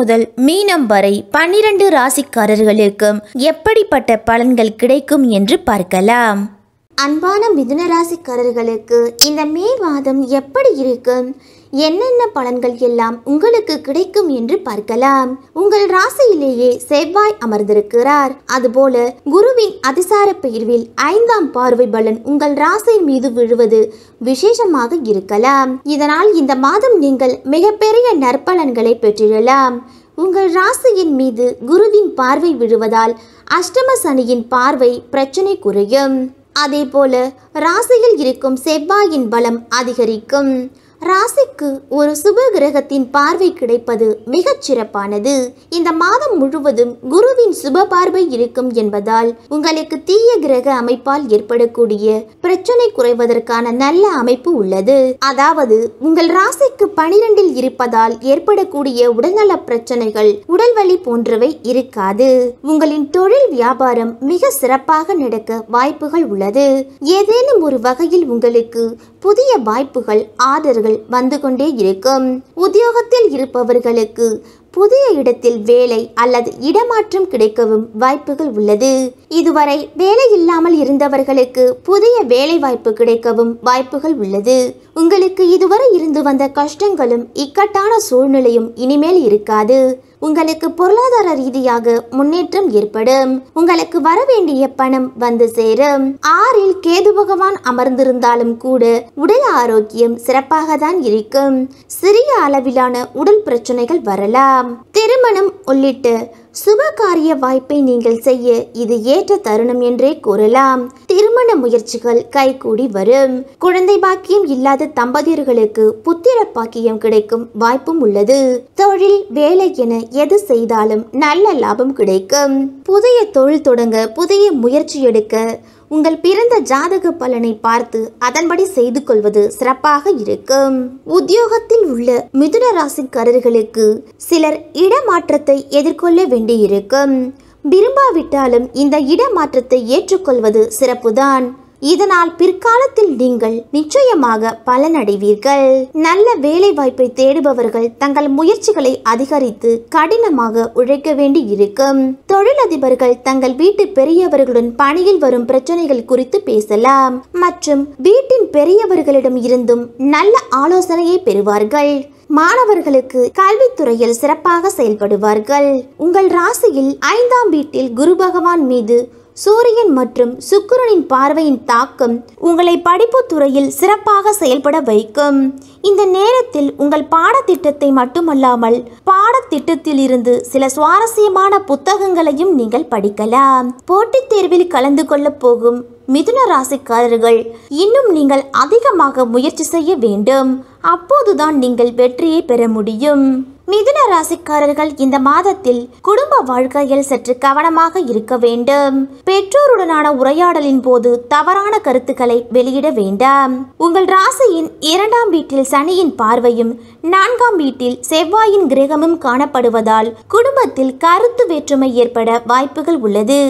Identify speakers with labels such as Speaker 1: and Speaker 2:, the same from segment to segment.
Speaker 1: முதல் மீனம் வரை பன்னிரண்டு ராசிக்காரர்களுக்கும் எப்படிப்பட்ட பலன்கள் கிடைக்கும் என்று பார்க்கலாம் அன்பான மிதுனராசிக்காரர்களுக்கு இந்த மே மாதம் எப்படி இருக்கும் என்னென்ன பலன்கள் எல்லாம் உங்களுக்கு கிடைக்கும் என்று பார்க்கலாம் உங்கள் ராசியிலேயே செவ்வாய் அமர்ந்திருக்கிறார் அதுபோல குருவின் அதிசார பெயர்வில் ஐந்தாம் பார்வை பலன் உங்கள் ராசி மீது விழுவது விசேஷமாக இருக்கலாம் இதனால் இந்த மாதம் நீங்கள் மிகப்பெரிய நற்பலன்களை பெற்றிடலாம் உங்கள் ராசியின் மீது குருவின் பார்வை விழுவதால் அஷ்டம சனியின் பார்வை பிரச்சனை குறையும் போல ராசியில் இருக்கும் செவ்வாயின் பலம் அதிகரிக்கும் ராசிக்கு ஒரு சுப கிரகத்தின் பார்வை கிடைப்பது மிகச் சிறப்பானது இந்த மாதம் முழுவதும் குருவின் சுப பார்வை இருக்கும் என்பதால் உங்களுக்கு தீய கிரக அமைப்பால் ஏற்படக்கூடிய பிரச்சனை குறைவதற்கான நல்ல அமைப்பு உள்ளது அதாவது உங்கள் ராசிக்கு பனிரெண்டில் இருப்பதால் ஏற்படக்கூடிய உடல்நல பிரச்சனைகள் வலி போன்றவை இருக்காது உங்களின் தொழில் வியாபாரம் மிக சிறப்பாக நடக்க வாய்ப்புகள் உள்ளது ஏதேனும் ஒரு வகையில் உங்களுக்கு புதிய வாய்ப்புகள் ஆதரவு வந்து கொண்டே இருக்கும் உத்தியோகத்தில் இருப்பவர்களுக்கு புதிய இடத்தில் வேலை அல்லது இடமாற்றம் கிடைக்கவும் வாய்ப்புகள் உள்ளது இதுவரை வேலை இல்லாமல் இருந்தவர்களுக்கு புதிய வேலை வாய்ப்பு கிடைக்கவும் வாய்ப்புகள் உள்ளது உங்களுக்கு இதுவரை இருந்து வந்த கஷ்டங்களும் இக்கட்டான சூழ்நிலையும் இனிமேல் இருக்காது உங்களுக்கு பொருளாதார ரீதியாக முன்னேற்றம் ஏற்படும் உங்களுக்கு வர வேண்டிய பணம் வந்து சேரும் ஆறில் கேது பகவான் அமர்ந்திருந்தாலும் கூட உடல் ஆரோக்கியம் சிறப்பாக தான் இருக்கும் சிறிய அளவிலான உடல் பிரச்சனைகள் வரலாம் திருமணம் உள்ளிட்டு சுபகாரிய வாய்ப்பை நீங்கள் செய்ய இது ஏற்ற தருணம் என்றே கூறலாம் திருமண முயற்சிகள் கைகூடி வரும் குழந்தை பாக்கியம் இல்லாத தம்பதியர்களுக்கு புத்திர பாக்கியம் கிடைக்கும் வாய்ப்பும் உள்ளது தொழில் வேலை என எது செய்தாலும் நல்ல லாபம் கிடைக்கும் புதிய தொழில் தொடங்க புதிய முயற்சி எடுக்க உங்கள் பிறந்த ஜாதக பலனை பார்த்து அதன்படி செய்து கொள்வது சிறப்பாக இருக்கும் உத்தியோகத்தில் உள்ள மிதுன ராசிக்காரர்களுக்கு சிலர் இடமாற்றத்தை எதிர்கொள்ள வேண்டியிருக்கும் விரும்பாவிட்டாலும் இந்த இடமாற்றத்தை ஏற்றுக்கொள்வது சிறப்புதான் இதனால் பிற்காலத்தில் நீங்கள் நிச்சயமாக பலனடைவீர்கள் நல்ல வேலை வாய்ப்பை தேடுபவர்கள் தங்கள் முயற்சிகளை அதிகரித்து கடினமாக உழைக்க வேண்டி இருக்கும் தொழிலதிபர்கள் தங்கள் வீட்டு பெரியவர்களுடன் பணியில் வரும் பிரச்சனைகள் குறித்து பேசலாம் மற்றும் வீட்டின் பெரியவர்களிடம் இருந்தும் நல்ல ஆலோசனையை பெறுவார்கள் மாணவர்களுக்கு கல்வித்துறையில் சிறப்பாக செயல்படுவார்கள் உங்கள் ராசியில் ஐந்தாம் வீட்டில் குரு பகவான் மீது சூரியன் மற்றும் சுக்கிரனின் பார்வையின் தாக்கம் உங்களை படிப்பு துறையில் சிறப்பாக செயல்பட வைக்கும் இந்த நேரத்தில் உங்கள் பாடத்திட்டத்தை மட்டுமல்லாமல் பாடத்திட்டத்தில் இருந்து சில சுவாரஸ்யமான புத்தகங்களையும் நீங்கள் படிக்கலாம் போட்டித் தேர்வில் கலந்து கொள்ளப் போகும் மிதுன ராசிக்காரர்கள் இன்னும் நீங்கள் அதிகமாக முயற்சி செய்ய வேண்டும் அப்போதுதான் நீங்கள் வெற்றியை பெற முடியும் மிதுன ராசிக்காரர்கள் இந்த மாதத்தில் குடும்ப வாழ்க்கையில் சற்று கவனமாக இருக்க வேண்டும் பெற்றோருடனான உரையாடலின் போது தவறான கருத்துக்களை வெளியிட வேண்டாம் உங்கள் ராசியின் இரண்டாம் வீட்டில் சனியின் பார்வையும் நான்காம் வீட்டில் செவ்வாயின் கிரகமும் காணப்படுவதால் குடும்பத்தில் கருத்து வேற்றுமை ஏற்பட வாய்ப்புகள் உள்ளது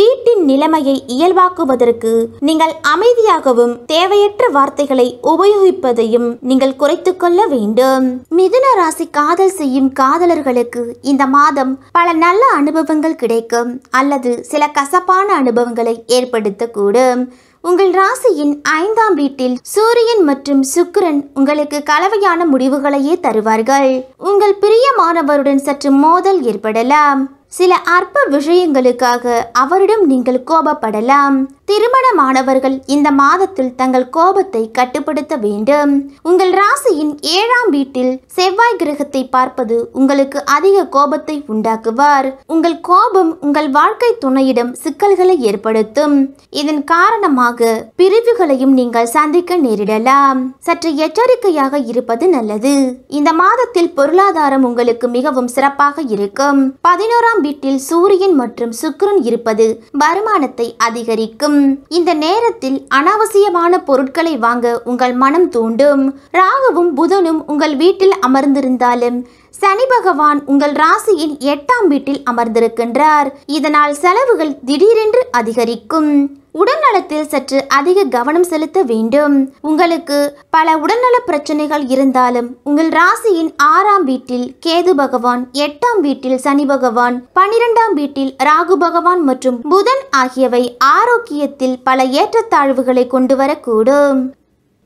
Speaker 1: வீட்டின் நிலைமையை இயல்பாக்குவதற்கு நீங்கள் அமைதியாகவும் தேவையற்ற வார்த்தைகளை உபயோகிப்பதையும் நீங்கள் குறைத்துக் கொள்ள வேண்டும் மிதுன ராசி காதல் செய்யும் காதலர்களுக்கு இந்த மாதம் பல நல்ல அனுபவங்கள் கிடைக்கும் அல்லது சில கசப்பான அனுபவங்களை ஏற்படுத்தக்கூடும் உங்கள் ராசியின் ஐந்தாம் வீட்டில் சூரியன் மற்றும் சுக்கிரன் உங்களுக்கு கலவையான முடிவுகளையே தருவார்கள் உங்கள் பிரியமானவருடன் சற்று மோதல் ஏற்படலாம் சில அற்ப விஷயங்களுக்காக அவரிடம் நீங்கள் கோபப்படலாம் திருமணமானவர்கள் இந்த மாதத்தில் தங்கள் கோபத்தை கட்டுப்படுத்த வேண்டும் உங்கள் ராசியின் ஏழாம் வீட்டில் செவ்வாய் கிரகத்தை பார்ப்பது உங்களுக்கு அதிக கோபத்தை உண்டாக்குவார் உங்கள் கோபம் உங்கள் வாழ்க்கை துணையிடம் சிக்கல்களை ஏற்படுத்தும் இதன் காரணமாக பிரிவுகளையும் நீங்கள் சந்திக்க நேரிடலாம் சற்று எச்சரிக்கையாக இருப்பது நல்லது இந்த மாதத்தில் பொருளாதாரம் உங்களுக்கு மிகவும் சிறப்பாக இருக்கும் பதினோராம் வீட்டில் சூரியன் மற்றும் சுக்ரன் இருப்பது வருமானத்தை அதிகரிக்கும் இந்த நேரத்தில் அனாவசியமான பொருட்களை வாங்க உங்கள் மனம் தூண்டும் ராகுவும் புதனும் உங்கள் வீட்டில் அமர்ந்திருந்தாலும் சனி பகவான் உங்கள் ராசியின் எட்டாம் வீட்டில் அமர்ந்திருக்கின்றார் இதனால் செலவுகள் திடீரென்று அதிகரிக்கும் உடல்நலத்தில் சற்று அதிக கவனம் செலுத்த வேண்டும் உங்களுக்கு பல உடல்நல பிரச்சனைகள் இருந்தாலும் உங்கள் ராசியின் ஆறாம் வீட்டில் கேது பகவான் எட்டாம் வீட்டில் சனி பகவான் பனிரெண்டாம் வீட்டில் ராகு பகவான் மற்றும் புதன் ஆகியவை ஆரோக்கியத்தில் பல ஏற்றத்தாழ்வுகளை கொண்டு வரக்கூடும்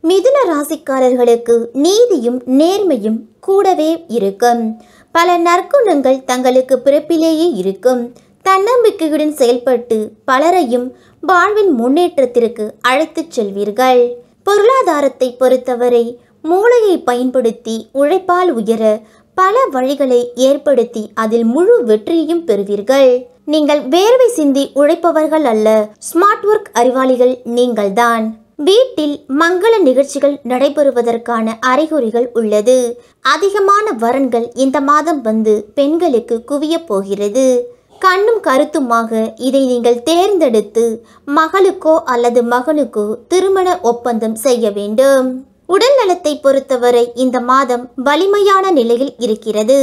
Speaker 1: மிதுன ராசிக்காரர்களுக்கு நீதியும் நேர்மையும் கூடவே இருக்கும் பல நற்குணங்கள் தங்களுக்கு பிறப்பிலேயே இருக்கும் தன்னம்பிக்கையுடன் செயல்பட்டு பலரையும் வாழ்வின் முன்னேற்றத்திற்கு அழைத்துச் செல்வீர்கள் பொருளாதாரத்தை பொறுத்தவரை மூளையை பயன்படுத்தி உழைப்பால் உயர பல வழிகளை ஏற்படுத்தி அதில் முழு வெற்றியையும் பெறுவீர்கள் நீங்கள் வேர்வை சிந்தி உழைப்பவர்கள் அல்ல ஸ்மார்ட் ஒர்க் அறிவாளிகள் நீங்கள்தான் வீட்டில் மங்கள நிகழ்ச்சிகள் நடைபெறுவதற்கான அறிகுறிகள் உள்ளது அதிகமான வரன்கள் இந்த மாதம் வந்து பெண்களுக்கு குவியப் போகிறது கண்ணும் கருத்துமாக இதை நீங்கள் தேர்ந்தெடுத்து மகளுக்கோ அல்லது மகனுக்கோ திருமண ஒப்பந்தம் செய்ய வேண்டும் உடல் நலத்தை பொறுத்தவரை இந்த மாதம் வலிமையான நிலையில் இருக்கிறது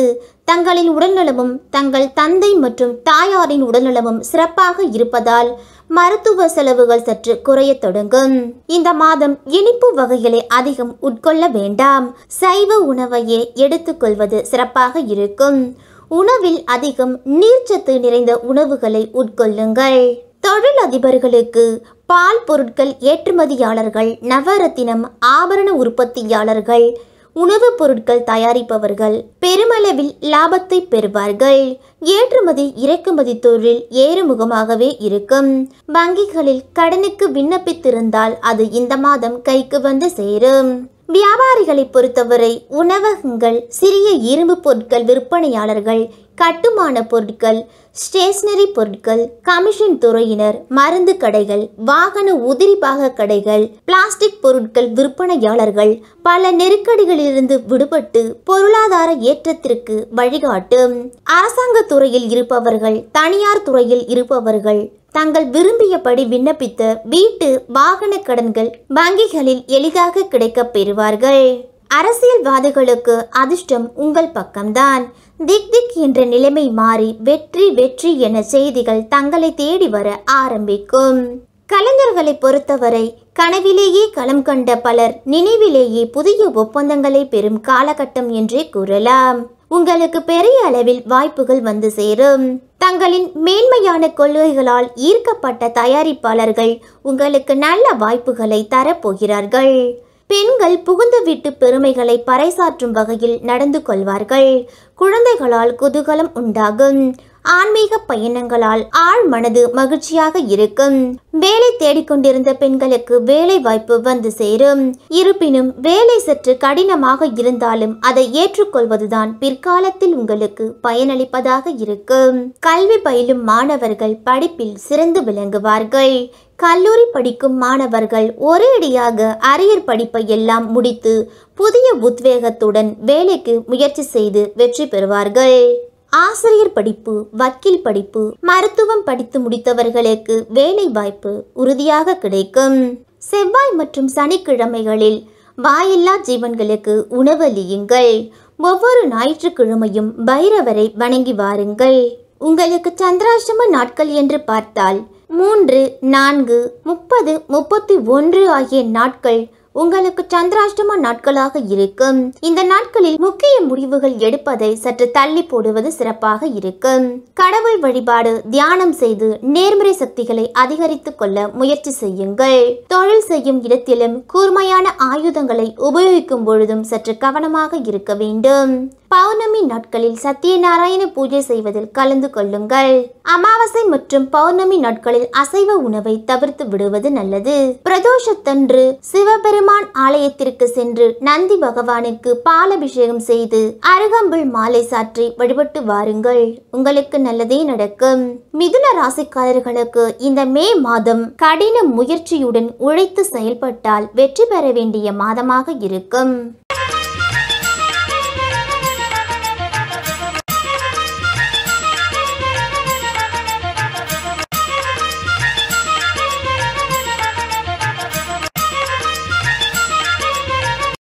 Speaker 1: தங்களின் உடல்நலமும் தங்கள் தந்தை மற்றும் தாயாரின் உடல்நலமும் சிறப்பாக இருப்பதால் மருத்துவ செலவுகள் சற்று குறைய தொடங்கும் இந்த மாதம் இனிப்பு வகைகளை அதிகம் உட்கொள்ள வேண்டாம் சைவ உணவையே எடுத்துக்கொள்வது சிறப்பாக இருக்கும் உணவில் அதிகம் நீர்ச்சத்து நிறைந்த உணவுகளை உட்கொள்ளுங்கள் தொழிலதிபர்களுக்கு பால் பொருட்கள் ஏற்றுமதியாளர்கள் நவரத்தினம் ஆபரண உற்பத்தியாளர்கள் உணவுப் பொருட்கள் தயாரிப்பவர்கள் பெருமளவில் லாபத்தை பெறுவார்கள் ஏற்றுமதி இறக்குமதி தொழில் ஏறுமுகமாகவே இருக்கும் வங்கிகளில் கடனுக்கு விண்ணப்பித்திருந்தால் அது இந்த மாதம் கைக்கு வந்து சேரும் வியாபாரிகளை பொறுத்தவரை உணவகங்கள் சிறிய இரும்பு பொருட்கள் விற்பனையாளர்கள் கட்டுமான பொருட்கள் ஸ்டேஷ்னரி பொருட்கள் கமிஷன் துறையினர் மருந்து கடைகள் வாகன உதிரி பாக கடைகள் பிளாஸ்டிக் பொருட்கள் விற்பனையாளர்கள் பல நெருக்கடிகளிலிருந்து விடுபட்டு பொருளாதார ஏற்றத்திற்கு வழிகாட்டும் அரசாங்க துறையில் இருப்பவர்கள் தனியார் துறையில் இருப்பவர்கள் தங்கள் விரும்பியபடி விண்ணப்பித்த வீட்டு வாகன கடன்கள் வங்கிகளில் எளிதாக கிடைக்கப் பெறுவார்கள் அரசியல்வாதிகளுக்கு அதிர்ஷ்டம் உங்கள் பக்கம்தான் திக் திக் என்ற நிலைமை மாறி வெற்றி வெற்றி என செய்திகள் தங்களை தேடி வர ஆரம்பிக்கும் கலைஞர்களை பொறுத்தவரை கனவிலேயே களம் கண்ட பலர் நினைவிலேயே புதிய ஒப்பந்தங்களை பெறும் காலகட்டம் என்றே கூறலாம் உங்களுக்கு பெரிய அளவில் வாய்ப்புகள் வந்து சேரும் தங்களின் மேன்மையான கொள்கைகளால் ஈர்க்கப்பட்ட தயாரிப்பாளர்கள் உங்களுக்கு நல்ல வாய்ப்புகளை தரப்போகிறார்கள் பெண்கள் புகுந்த வீட்டு பெருமைகளை பறைசாற்றும் வகையில் நடந்து கொள்வார்கள் குழந்தைகளால் குதூகலம் உண்டாகும் ஆன்மீக பயணங்களால் ஆழ் மனது மகிழ்ச்சியாக இருக்கும் வேலை தேடிக்கொண்டிருந்த பெண்களுக்கு வேலை வாய்ப்பு வந்து சேரும் இருப்பினும் வேலை சற்று கடினமாக இருந்தாலும் அதை ஏற்றுக்கொள்வதுதான் பிற்காலத்தில் உங்களுக்கு பயனளிப்பதாக இருக்கும் கல்வி பயிலும் மாணவர்கள் படிப்பில் சிறந்து விளங்குவார்கள் கல்லூரி படிக்கும் மாணவர்கள் ஒரேடியாக அரியர் படிப்பை எல்லாம் முடித்து புதிய உத்வேகத்துடன் வேலைக்கு முயற்சி செய்து வெற்றி பெறுவார்கள் ஆசிரியர் படிப்பு வக்கீல் படிப்பு மருத்துவம் படித்து முடித்தவர்களுக்கு வேலை வாய்ப்பு உறுதியாக கிடைக்கும் செவ்வாய் மற்றும் சனிக்கிழமைகளில் வாயில்லா ஜீவன்களுக்கு உணவளியுங்கள் ஒவ்வொரு ஞாயிற்றுக்கிழமையும் பைரவரை வணங்கி வாருங்கள் உங்களுக்கு சந்திராசிரம நாட்கள் என்று பார்த்தால் மூன்று நான்கு முப்பது முப்பத்தி ஒன்று ஆகிய நாட்கள் உங்களுக்கு சந்திராஷ்டம நாட்களாக இருக்கும் இந்த நாட்களில் முக்கிய முடிவுகள் எடுப்பதை சற்று தள்ளி போடுவது சிறப்பாக இருக்கும் கடவுள் வழிபாடு தியானம் செய்து நேர்மறை சக்திகளை அதிகரித்துக் கொள்ள முயற்சி செய்யுங்கள் தொழில் செய்யும் இடத்திலும் கூர்மையான ஆயுதங்களை உபயோகிக்கும் பொழுதும் சற்று கவனமாக இருக்க வேண்டும் பௌர்ணமி நாட்களில் சத்யநாராயண பூஜை செய்வதில் கலந்து கொள்ளுங்கள் அமாவாசை மற்றும் பௌர்ணமி நாட்களில் அசைவ உணவை தவிர்த்து விடுவது நல்லது பிரதோஷத்தன்று சிவபெருமான் ஆலயத்திற்கு சென்று நந்தி பகவானுக்கு பாலபிஷேகம் செய்து அருகம்புல் மாலை சாற்றி வழிபட்டு வாருங்கள் உங்களுக்கு நல்லதே நடக்கும் மிதுன ராசிக்காரர்களுக்கு இந்த மே மாதம் கடின முயற்சியுடன் உழைத்து செயல்பட்டால் வெற்றி பெற வேண்டிய மாதமாக இருக்கும்